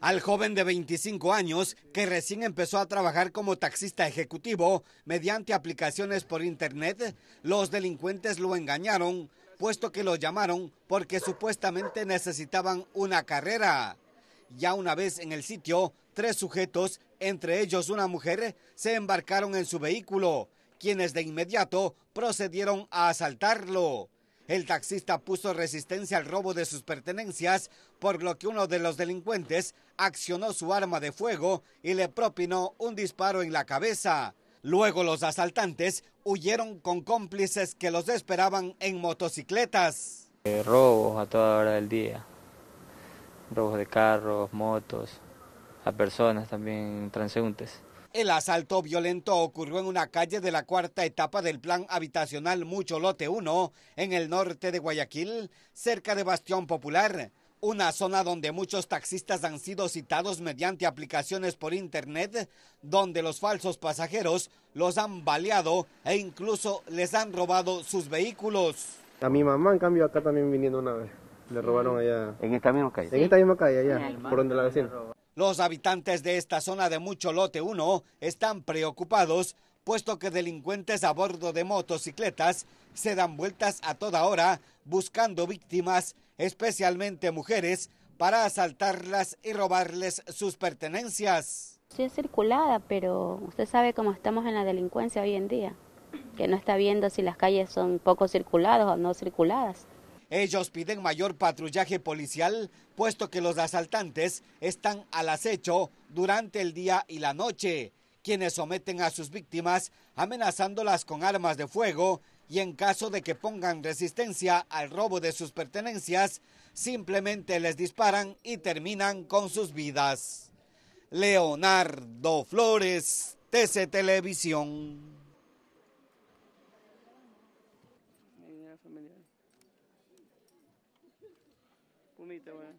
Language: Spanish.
Al joven de 25 años, que recién empezó a trabajar como taxista ejecutivo mediante aplicaciones por Internet, los delincuentes lo engañaron, puesto que lo llamaron porque supuestamente necesitaban una carrera. Ya una vez en el sitio, tres sujetos, entre ellos una mujer, se embarcaron en su vehículo, quienes de inmediato procedieron a asaltarlo. El taxista puso resistencia al robo de sus pertenencias, por lo que uno de los delincuentes accionó su arma de fuego y le propinó un disparo en la cabeza. Luego los asaltantes huyeron con cómplices que los esperaban en motocicletas. Eh, robos a toda hora del día. Robos de carros, motos, a personas también transeúntes. El asalto violento ocurrió en una calle de la cuarta etapa del plan habitacional Mucho Lote 1, en el norte de Guayaquil, cerca de Bastión Popular, una zona donde muchos taxistas han sido citados mediante aplicaciones por Internet, donde los falsos pasajeros los han baleado e incluso les han robado sus vehículos. A mi mamá, en cambio, acá también viniendo una vez. Le robaron mm. allá. ¿En esta misma calle? En esta misma calle, allá, por donde la vecina. Los habitantes de esta zona de mucho lote 1 están preocupados, puesto que delincuentes a bordo de motocicletas se dan vueltas a toda hora buscando víctimas, especialmente mujeres, para asaltarlas y robarles sus pertenencias. Sí es circulada, pero usted sabe cómo estamos en la delincuencia hoy en día, que no está viendo si las calles son poco circuladas o no circuladas. Ellos piden mayor patrullaje policial, puesto que los asaltantes están al acecho durante el día y la noche, quienes someten a sus víctimas amenazándolas con armas de fuego y en caso de que pongan resistencia al robo de sus pertenencias, simplemente les disparan y terminan con sus vidas. Leonardo Flores, TC Televisión. Pumita, bueno.